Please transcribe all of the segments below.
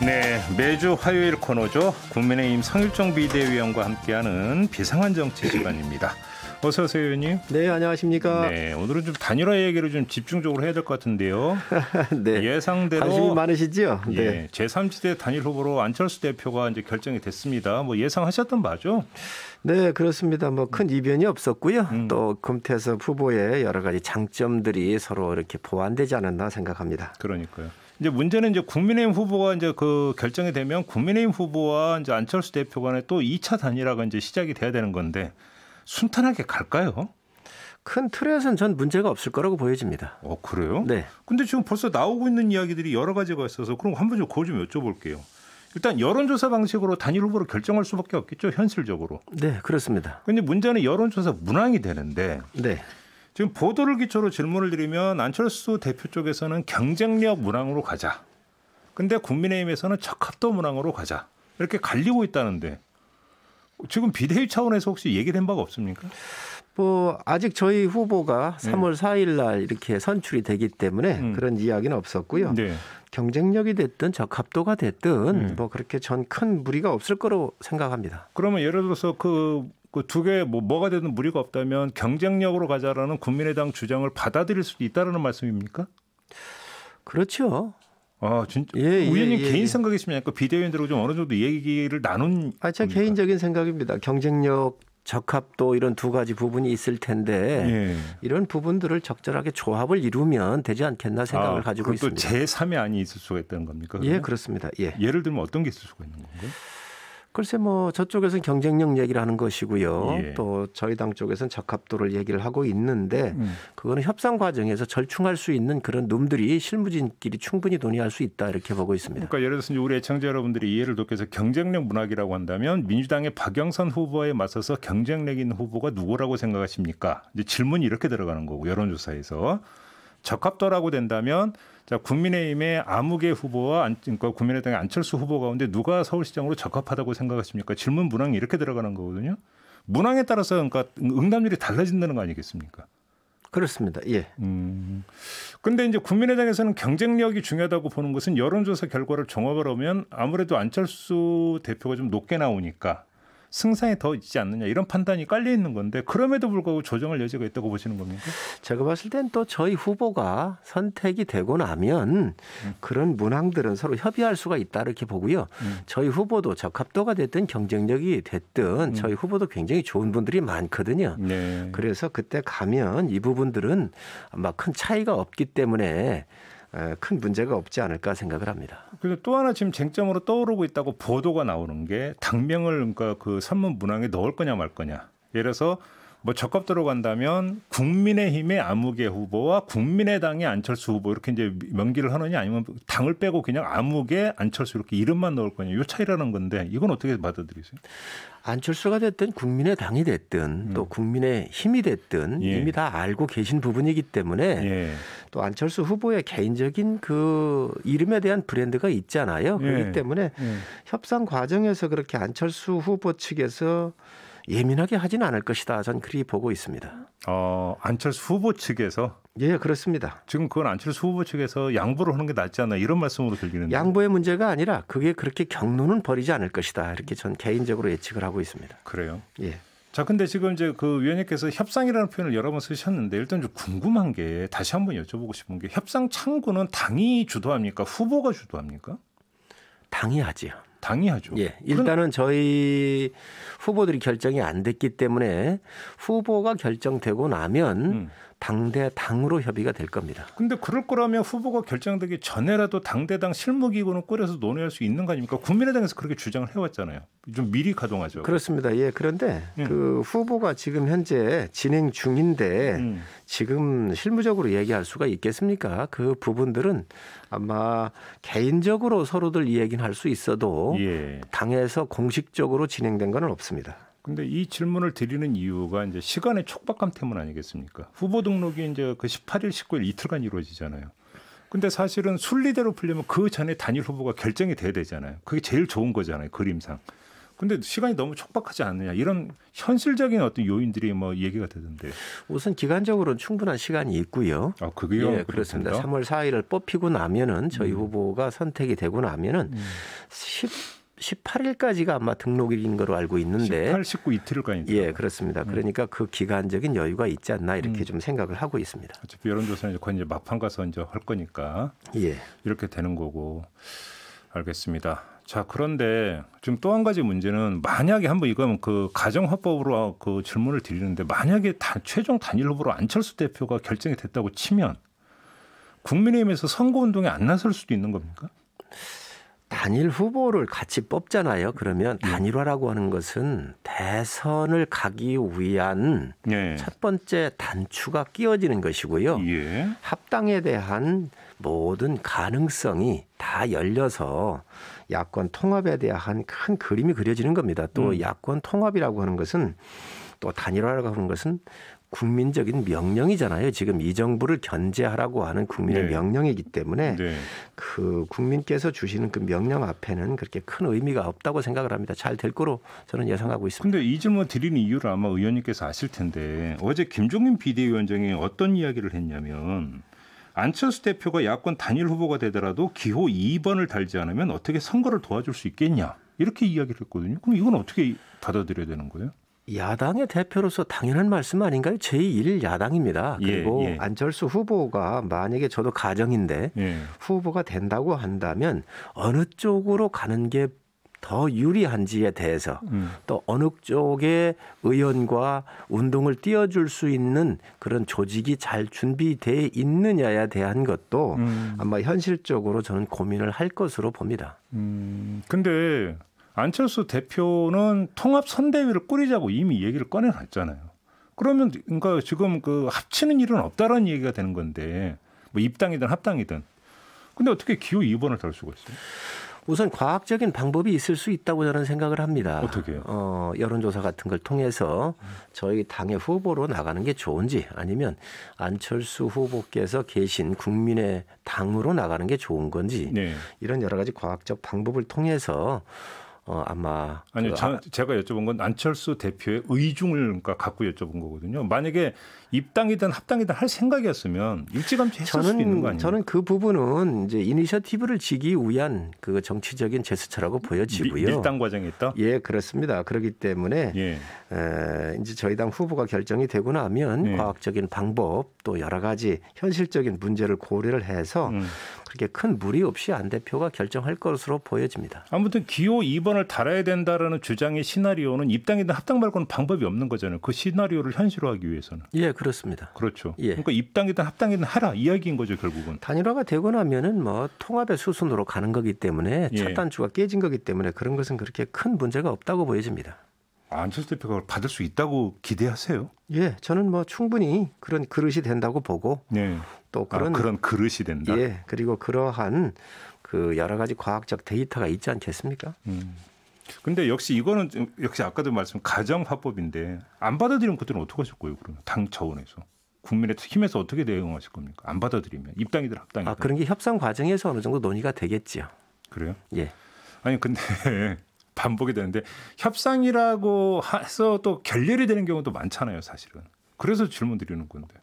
네, 매주 화요일 코너죠. 국민의힘 성일종 비대위원과 함께하는 비상한 정치 시간입니다. 어서 오세요, 의원님. 네, 안녕하십니까. 네, 오늘은 좀 단일화 얘기를 좀 집중적으로 해야 될 것 같은데요. 네. 예상대로 관심 많으시죠. 예, 네. 예, 제3지대 단일 후보로 안철수 대표가 이제 결정이 됐습니다. 뭐 예상하셨던 바죠? 네, 그렇습니다. 뭐큰 음. 이변이 없었고요. 음. 또 금태섭 후보의 여러 가지 장점들이 서로 이렇게 보완되지 않았나 생각합니다. 그러니까요. 이제 문제는 이제 국민의힘 후보가 이제 그 결정이 되면 국민의힘 후보와 이제 안철수 대표 간에 또 2차 단일화가 이제 시작이 돼야 되는 건데 순탄하게 갈까요? 큰 틀에서는 전 문제가 없을 거라고 보여집니다. 어 그래요? 네. 근데 지금 벌써 나오고 있는 이야기들이 여러 가지가 있어서 그럼 한번 좀 그걸 좀 여쭤볼게요. 일단 여론조사 방식으로 단일 후보를 결정할 수밖에 없겠죠 현실적으로. 네 그렇습니다. 근데 문제는 여론조사 문항이 되는데. 네. 지금 보도를 기초로 질문을 드리면 안철수 대표 쪽에서는 경쟁력 문항으로 가자. 근데 국민의힘에서는 적합도 문항으로 가자. 이렇게 갈리고 있다는데 지금 비대위 차원에서 혹시 얘기된 바가 없습니까? 뭐 아직 저희 후보가 3월 4일 날 이렇게 선출이 되기 때문에 음. 그런 이야기는 없었고요. 네. 경쟁력이 됐든 적합도가 됐든 네. 뭐 그렇게 전 큰 무리가 없을 거로 생각합니다. 그러면 예를 들어서 그두개뭐 그 뭐가 되든 무리가 없다면 경쟁력으로 가자라는 국민의당 주장을 받아들일 수도 있다라는 말씀입니까? 그렇죠. 아 진짜 예, 우연님 예, 예, 개인 예. 생각이시면 약간 비대위원들하고 좀 어느 정도 얘기를 나눈. 아제 개인적인 생각입니다. 경쟁력 적합도 이런 두 가지 부분이 있을 텐데 예. 이런 부분들을 적절하게 조합을 이루면 되지 않겠나 생각을 아, 가지고 있습니다. 제3의 안이 있을 수가 있다는 겁니까? 예, 그러면? 예 그렇습니다. 예. 예를 들면 어떤 게 있을 수가 있는 건가요? 글쎄 뭐 저쪽에서는 경쟁력 얘기를 하는 것이고요. 예. 또 저희 당 쪽에서는 적합도를 얘기를 하고 있는데 음. 그거는 협상 과정에서 절충할 수 있는 그런 놈들이 실무진끼리 충분히 논의할 수 있다 이렇게 보고 있습니다. 그러니까 예를 들어서 우리 애청자 여러분들이 이해를 돕기 위해서 경쟁력 문학이라고 한다면 민주당의 박영선 후보에 맞서서 경쟁력 있는 후보가 누구라고 생각하십니까? 이제 질문이 이렇게 들어가는 거고 여론조사에서 적합도라고 된다면 자 국민의힘의 아무개 후보와 안, 그러니까 국민의당의 안철수 후보 가운데 누가 서울시장으로 적합하다고 생각하십니까? 질문 문항이 이렇게 들어가는 거거든요. 문항에 따라서 그러니까 응답률이 달라진다는 거 아니겠습니까? 그렇습니다. 예. 음. 런데 이제 국민의당에서는 경쟁력이 중요하다고 보는 것은 여론조사 결과를 종합을 하면 아무래도 안철수 대표가 좀 높게 나오니까 승산이 더 있지 않느냐 이런 판단이 깔려 있는 건데 그럼에도 불구하고 조정을 여지가 있다고 보시는 겁니까? 제가 봤을 땐 또 저희 후보가 선택이 되고 나면 음. 그런 문항들은 서로 협의할 수가 있다 이렇게 보고요. 음. 저희 후보도 적합도가 됐든 경쟁력이 됐든 음. 저희 후보도 굉장히 좋은 분들이 많거든요. 네. 그래서 그때 가면 이 부분들은 아마 큰 차이가 없기 때문에 큰 문제가 없지 않을까 생각을 합니다. 그리고 또 하나 지금 쟁점으로 떠오르고 있다고 보도가 나오는 게 당명을 그러니까 그 선문 문항에 넣을 거냐 말 거냐. 예를 들어서 뭐적합 들어간다면 국민의힘의 아무개 후보와 국민의당의 안철수 후보 이렇게 이제 명기를 하느냐 아니면 당을 빼고 그냥 아무개 안철수 이렇게 이름만 넣을 거냐 요 차이라는 건데 이건 어떻게 받아들이세요? 안철수가 됐든 국민의당이 됐든 음. 또 국민의힘이 됐든 예. 이미 다 알고 계신 부분이기 때문에 예. 또 안철수 후보의 개인적인 그 이름에 대한 브랜드가 있잖아요. 그렇기 예. 때문에 예. 협상 과정에서 그렇게 안철수 후보 측에서 예민하게 하진 않을 것이다. 전 그리 보고 있습니다. 어, 안철수 후보 측에서 예, 그렇습니다. 지금 그건 안철수 후보 측에서 양보를 하는 게 낫지 않나 이런 말씀으로 들리는데 양보의 문제가 아니라 그게 그렇게 경로는 버리지 않을 것이다. 이렇게 전 개인적으로 예측을 하고 있습니다. 그래요? 예. 자, 근데 지금 이제 그 위원님께서 협상이라는 표현을 여러 번 쓰셨는데 일단 좀 궁금한 게 다시 한번 여쭤보고 싶은 게 협상 창구는 당이 주도합니까? 후보가 주도합니까? 당이 하지요. 당해야죠. 예. 일단은 저희 후보들이 결정이 안 됐기 때문에 후보가 결정되고 나면 음. 당대 당으로 협의가 될 겁니다. 근데 그럴 거라면 후보가 결정되기 전에라도 당대당 실무기구는 꼴에서 논의할 수 있는 거 아닙니까? 국민의당에서 그렇게 주장을 해왔잖아요. 좀 미리 가동하죠. 그렇습니다. 예. 그런데 예. 그 후보가 지금 현재 진행 중인데 음. 지금 실무적으로 얘기할 수가 있겠습니까? 그 부분들은 아마 개인적으로 서로들 이야기는 할 수 있어도 예. 당에서 공식적으로 진행된 건 없습니다. 근데 이 질문을 드리는 이유가 이제 시간의 촉박감 때문 아니겠습니까? 후보 등록이 이제 그 18일, 19일 이틀간 이루어지잖아요. 근데 사실은 순리대로 풀리면 그 전에 단일 후보가 결정이 돼야 되잖아요. 그게 제일 좋은 거잖아요. 그림상. 근데 시간이 너무 촉박하지 않느냐 이런 현실적인 어떤 요인들이 뭐 얘기가 되던데 우선 기간적으로는 충분한 시간이 있고요. 아 그게요? 예, 그렇습니다. 3월 4일을 뽑히고 나면은 저희 음. 후보가 선택이 되고 나면은 음. 18일까지가 아마 등록일인 걸로 알고 있는데 18, 19 이틀간이죠. 예, 그렇습니다. 음. 그러니까 그 기간적인 여유가 있지 않나 이렇게 음. 좀 생각을 하고 있습니다. 어차피 여론조사는 거의 이제 막판 가서 이제 할 거니까 예. 이렇게 되는 거고 알겠습니다. 자 그런데 지금 또 한 가지 문제는 만약에 한번 이건 그 가정화법으로 그 질문을 드리는데 만약에 다, 최종 단일 후보로 안철수 대표가 결정이 됐다고 치면 국민의힘에서 선거운동에 안 나설 수도 있는 겁니까? 단일 후보를 같이 뽑잖아요. 그러면 네. 단일화라고 하는 것은 대선을 가기 위한 예. 첫 번째 단추가 끼워지는 것이고요. 예. 합당에 대한 모든 가능성이 다 열려서 야권 통합에 대한 큰 그림이 그려지는 겁니다. 또 음. 야권 통합이라고 하는 것은 또 단일화라고 하는 것은 국민적인 명령이잖아요. 지금 이 정부를 견제하라고 하는 국민의 네. 명령이기 때문에 네. 그 국민께서 주시는 그 명령 앞에는 그렇게 큰 의미가 없다고 생각을 합니다. 잘 될 거로 저는 예상하고 있습니다. 근데 이 질문 드리는 이유를 아마 의원님께서 아실 텐데 어제 김종인 비대위원장이 어떤 이야기를 했냐면 안철수 대표가 야권 단일 후보가 되더라도 기호 2번을 달지 않으면 어떻게 선거를 도와줄 수 있겠냐. 이렇게 이야기를 했거든요. 그럼 이건 어떻게 받아들여야 되는 거예요? 야당의 대표로서 당연한 말씀 아닌가요? 제1야당입니다. 예, 그리고 예, 예. 안철수 후보가 만약에 저도 가정인데 예. 후보가 된다고 한다면 어느 쪽으로 가는 게 더 유리한지에 대해서 음. 또 어느 쪽에 의원과 운동을 띄워줄 수 있는 그런 조직이 잘 준비돼 있느냐에 대한 것도 음. 아마 현실적으로 저는 고민을 할 것으로 봅니다. 음, 근데 안철수 대표는 통합 선대위를 꾸리자고 이미 얘기를 꺼내놨잖아요. 그러면 그러니까 지금 그 합치는 일은 없다라는 얘기가 되는 건데 뭐 입당이든 합당이든 근데 어떻게 기호 2번을 달 수가 있어요? 우선 과학적인 방법이 있을 수 있다고 저는 생각을 합니다. 어떻게요? 어, 여론조사 같은 걸 통해서 저희 당의 후보로 나가는 게 좋은지 아니면 안철수 후보께서 계신 국민의 당으로 나가는 게 좋은 건지 네. 이런 여러 가지 과학적 방법을 통해서 어, 아마 아니요 그, 저, 제가 여쭤본 건 안철수 대표의 의중을 그러니까 갖고 여쭤본 거거든요. 만약에 입당이든 합당이든 할 생각이었으면 일찌감치 했을 수 있는 거 아니에요? 저는 그 부분은 이제 이니셔티브를 지기 위한 그 정치적인 제스처라고 보여지고요. 미, 밀당 과정이 있다? 예, 그렇습니다. 그렇기 때문에 예. 에, 이제 저희 당 후보가 결정이 되고 나면 예. 과학적인 방법 또 여러 가지 현실적인 문제를 고려를 해서 음. 그렇게 큰 무리 없이 안 대표가 결정할 것으로 보여집니다. 아무튼 기호 2번을 달아야 된다라는 주장의 시나리오는 입당이든 합당 말고는 방법이 없는 거잖아요. 그 시나리오를 현실화하기 위해서는. 예, 그 그렇습니다. 그렇죠. 예. 그러니까 입당이든 합당이든 하라 이야기인 거죠 결국은. 단일화가 되고 나면은 뭐 통합의 수순으로 가는 거기 때문에 예. 단추가 깨진 거기 때문에 그런 것은 그렇게 큰 문제가 없다고 보여집니다. 안철수 대표가 받을 수 있다고 기대하세요? 예, 저는 뭐 충분히 그런 그릇이 된다고 보고 예. 또 아, 그런 아, 그런 그릇이 된다. 예, 그리고 그러한 그 여러 가지 과학적 데이터가 있지 않겠습니까? 음. 근데 역시 이거는 역시 아까도 말씀 가정 화법인데 안 받아들이면 그들은 어떻게 하실 거예요? 그러면 당 차원에서 국민의 힘에서 어떻게 대응하실 겁니까? 안 받아들이면 입당이들 합당이들. 아 그런 게 협상 과정에서 어느 정도 논의가 되겠지요. 그래요? 예. 아니 근데 반복이 되는데 협상이라고 해서 또 결렬이 되는 경우도 많잖아요, 사실은. 그래서 질문 드리는 건데.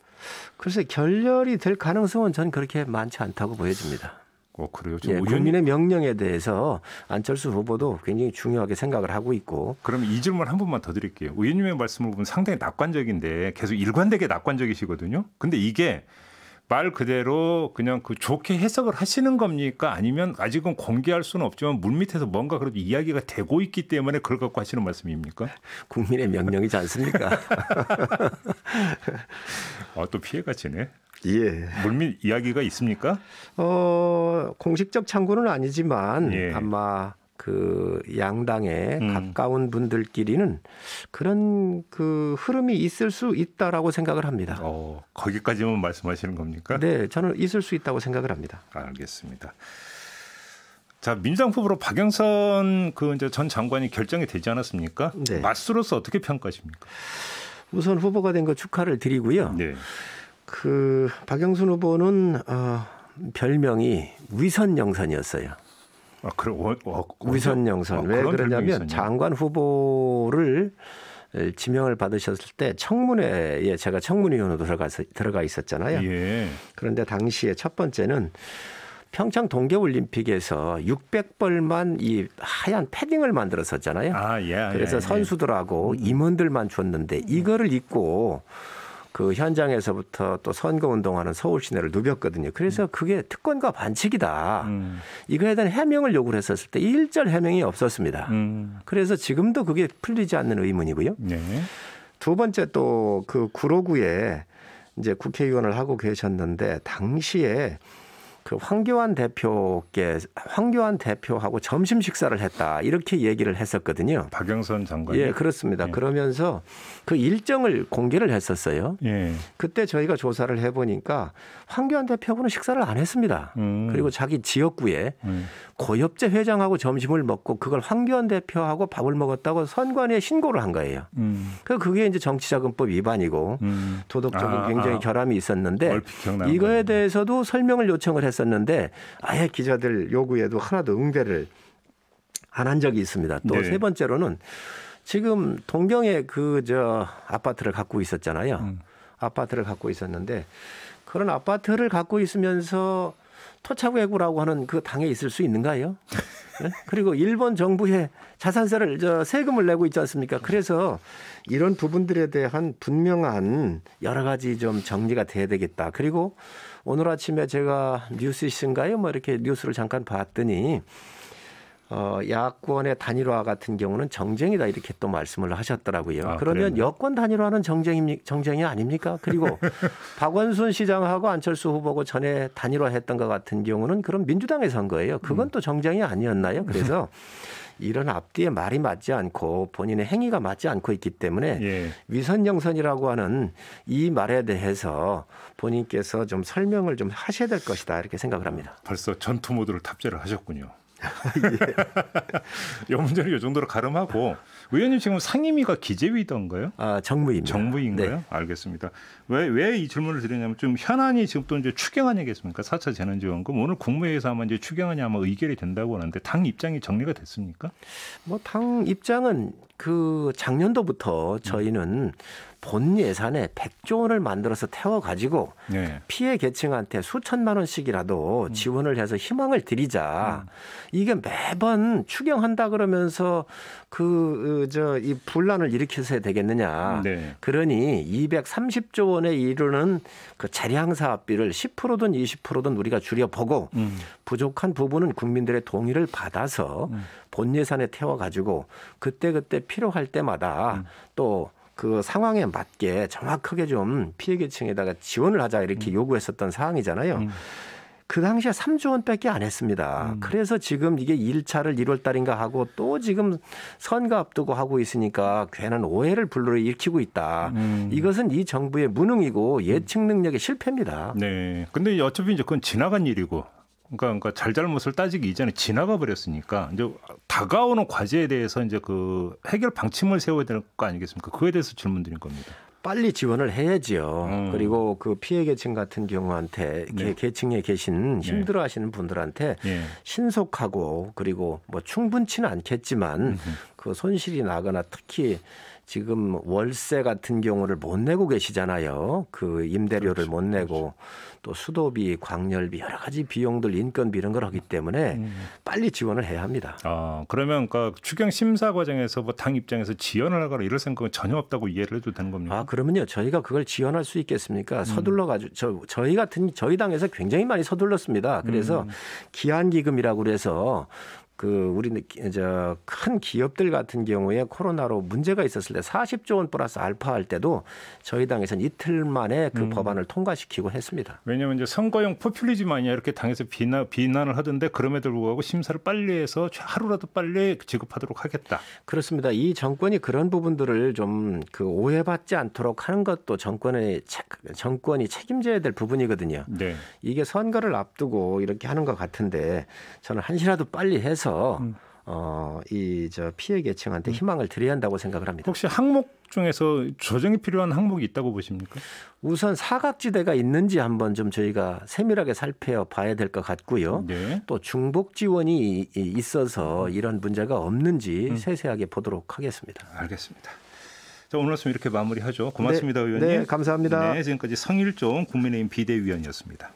글쎄 결렬이 될 가능성은 저는 그렇게 많지 않다고 보여집니다. 어, 그래요. 예, 오윤... 국민의 명령에 대해서 안철수 후보도 굉장히 중요하게 생각을 하고 있고. 그럼 이 질문 한 번만 더 드릴게요. 의원님의 말씀을 보면 상당히 낙관적인데 계속 일관되게 낙관적이시거든요. 근데 이게 말 그대로 그냥 그 좋게 해석을 하시는 겁니까? 아니면 아직은 공개할 수는 없지만 물밑에서 뭔가 그래도 이야기가 되고 있기 때문에 그걸 갖고 하시는 말씀입니까? 국민의 명령이지 않습니까? 아, 또 피해가 지네. 예. 물밑 이야기가 있습니까? 어, 공식적 창구는 아니지만 예. 아마 그 양당에 음. 가까운 분들끼리는 그런 그 흐름이 있을 수 있다라고 생각을 합니다. 어, 거기까지만 말씀하시는 겁니까? 네, 저는 있을 수 있다고 생각을 합니다. 알겠습니다. 자, 민주당 후보로 박영선 그 이제 전 장관이 결정이 되지 않았습니까? 네. 맞수로서 어떻게 평가하십니까? 우선 후보가 된 거 축하를 드리고요. 네. 그 박영선 후보는 어, 별명이 위선 영선이었어요. 아, 그럼 어, 어, 위선 영선 아, 왜 그러냐면 장관 후보를 지명을 받으셨을 때 청문회에 제가 청문위원으로 들어가서 들어가 있었잖아요. 예. 그런데 당시에 첫 번째는 평창 동계올림픽에서 600벌만 이 하얀 패딩을 만들었었잖아요. 아, 예, 아, 그래서 예, 예. 선수들하고 음. 임원들만 줬는데 이거를 입고 그 현장에서부터 또 선거 운동하는 서울 시내를 누볐거든요. 그래서 음. 그게 특권과 반칙이다. 음. 이거에 대한 해명을 요구를 했었을 때일절 해명이 없었습니다. 음. 그래서 지금도 그게 풀리지 않는 의문이고요. 네. 두 번째 또 그 구로구에 이제 국회의원을 하고 계셨는데 당시에 그 황교안 대표께 황교안 대표하고 점심 식사를 했다 이렇게 얘기를 했었거든요. 박영선 장관. 예, 그렇습니다. 예. 그러면서 그 일정을 공개를 했었어요. 예. 그때 저희가 조사를 해보니까 황교안 대표하고는 식사를 안 했습니다. 음. 그리고 자기 지역구에 음. 고엽제 회장하고 점심을 먹고 그걸 황교안 대표하고 밥을 먹었다고 선관위에 신고를 한 거예요. 음. 그 그게 이제 정치자금법 위반이고 음. 도덕적인 아, 굉장히 아. 결함이 있었는데 이거에 대해서도 설명을 요청을 했. 했었는데 아예 기자들 요구에도 하나도 응대를 안 한 적이 있습니다. 또세 네. 번째로는 지금 동경에 그 저 아파트를 갖고 있었잖아요. 음. 아파트를 갖고 있었는데 그런 아파트를 갖고 있으면서 토착외구라고 하는 그 당에 있을 수 있는가요? 네? 그리고 일본 정부에 자산세를 저 세금을 내고 있지 않습니까? 그래서 이런 부분들에 대한 분명한 여러 가지 좀 정리가 돼야 되겠다. 그리고 오늘 아침에 제가 뉴스신가요? 뭐 이렇게 뉴스를 잠깐 봤더니 어, 야권의 단일화 같은 경우는 정쟁이다 이렇게 또 말씀을 하셨더라고요. 아, 그러면 그랬네. 여권 단일화는 정쟁입 정쟁이 아닙니까? 그리고 박원순 시장하고 안철수 후보고 전에 단일화했던 것 같은 경우는 그럼 민주당에선 거예요. 그건 음. 또 정쟁이 아니었나요? 그래서 네. 이런 앞뒤에 말이 맞지 않고 본인의 행위가 맞지 않고 있기 때문에 예. 위선 영선이라고 하는 이 말에 대해서 본인께서 좀 설명을 좀 하셔야 될 것이다 이렇게 생각을 합니다. 아, 벌써 전투 모드를 탑재를 하셨군요. 예. 여문제를이 정도로 가름하고 의원님 지금 상임위가 기재위던가요? 아 정부입니다. 정부인가요? 네. 알겠습니다. 왜 왜 이 질문을 드리냐면 좀 현안이 지금 또 이제 추경 아니겠습니까? 4차 재난지원금 오늘 국무회의에서 아마 이제 추경안이 아마 의결이 된다고 하는데 당 입장이 정리가 됐습니까? 뭐 당 입장은 그 작년도부터 저희는 음. 본 예산에 100조 원을 만들어서 태워 가지고 네. 피해 계층한테 수천만 원씩이라도 음. 지원을 해서 희망을 드리자. 음. 이게 매번 추경한다 그러면서 그 저이 어, 분란을 일으켜서 해야 되겠느냐. 네. 그러니 230조 원에 이르는 그 재량 사업비를 10%든 20%든 우리가 줄여보고 음. 부족한 부분은 국민들의 동의를 받아서 음. 본 예산에 태워 가지고 그때그때 필요할 때마다 음. 또그 상황에 맞게 정확하게 좀 피해 계층에다가 지원을 하자 이렇게 음. 요구했었던 사항이잖아요. 음. 그 당시에 3조 원밖에 안 했습니다. 음. 그래서 지금 이게 1차를 1월 달인가 하고 또 지금 선거 앞두고 하고 있으니까 괜한 오해를 불러일으키고 있다. 음. 이것은 이 정부의 무능이고 음. 예측 능력의 실패입니다. 네. 근데 어차피 이제 그건 지나간 일이고 그러니까, 그러니까, 잘잘못을 따지기 이전에 지나가 버렸으니까 이제 다가오는 과제에 대해서 이제 그 해결 방침을 세워야 될 거 아니겠습니까? 그에 대해서 질문드린 겁니다. 빨리 지원을 해야지요. 음. 그리고 그 피해 계층 같은 경우한테 네. 계층에 계신 네. 힘들어하시는 네. 분들한테 네. 신속하고 그리고 뭐 충분치는 않겠지만 그 손실이 나거나 특히 지금 월세 같은 경우를 못 내고 계시잖아요. 그 임대료를 그렇지, 못 그렇죠. 내고 그렇지. 또 수도비, 광열비 여러 가지 비용들 인건비 이런 걸 하기 때문에 음. 빨리 지원을 해야 합니다. 아 그러면 그러니까 추경 심사 과정에서 뭐 당 입장에서 지연을 하거나 이럴 생각은 전혀 없다고 이해를 해도 되는 겁니까? 아 그러면요 저희가 그걸 지연할 수 있겠습니까? 음. 서둘러 가지고 저 저희 같은 저희 당에서 굉장히 많이 서둘렀습니다. 그래서 음. 기한 기금이라고 그래서 그 우리 저큰 기업들 같은 경우에 코로나로 문제가 있었을 때 40조 원 플러스 알파 할 때도 저희 당에서는 이틀 만에 그 음. 법안을 통과시키곤 했습니다. 왜냐하면 이제 선거용 포퓰리즘 아니냐 이렇게 당에서 비난, 비난을 하던데 그럼에도 불구하고 심사를 빨리 해서 하루라도 빨리 지급하도록 하겠다. 그렇습니다. 이 정권이 그런 부분들을 좀그 오해받지 않도록 하는 것도 정권의 정권이 책임져야 될 부분이거든요. 네. 이게 선거를 앞두고 이렇게 하는 것 같은데 저는 한시라도 빨리 해서 해서 음. 어이 저 피해 계층한테 음. 희망을 드려야 한다고 생각을 합니다. 혹시 항목 중에서 조정이 필요한 항목이 있다고 보십니까? 우선 사각지대가 있는지 한번 좀 저희가 세밀하게 살펴봐야 될 것 같고요. 네. 또 중복 지원이 있어서 음. 이런 문제가 없는지 음. 세세하게 보도록 하겠습니다. 알겠습니다. 자, 오늘 말씀 이렇게 마무리하죠. 고맙습니다, 네. 의원님. 네, 감사합니다. 네, 지금까지 성일종 국민의힘 비대위원이었습니다.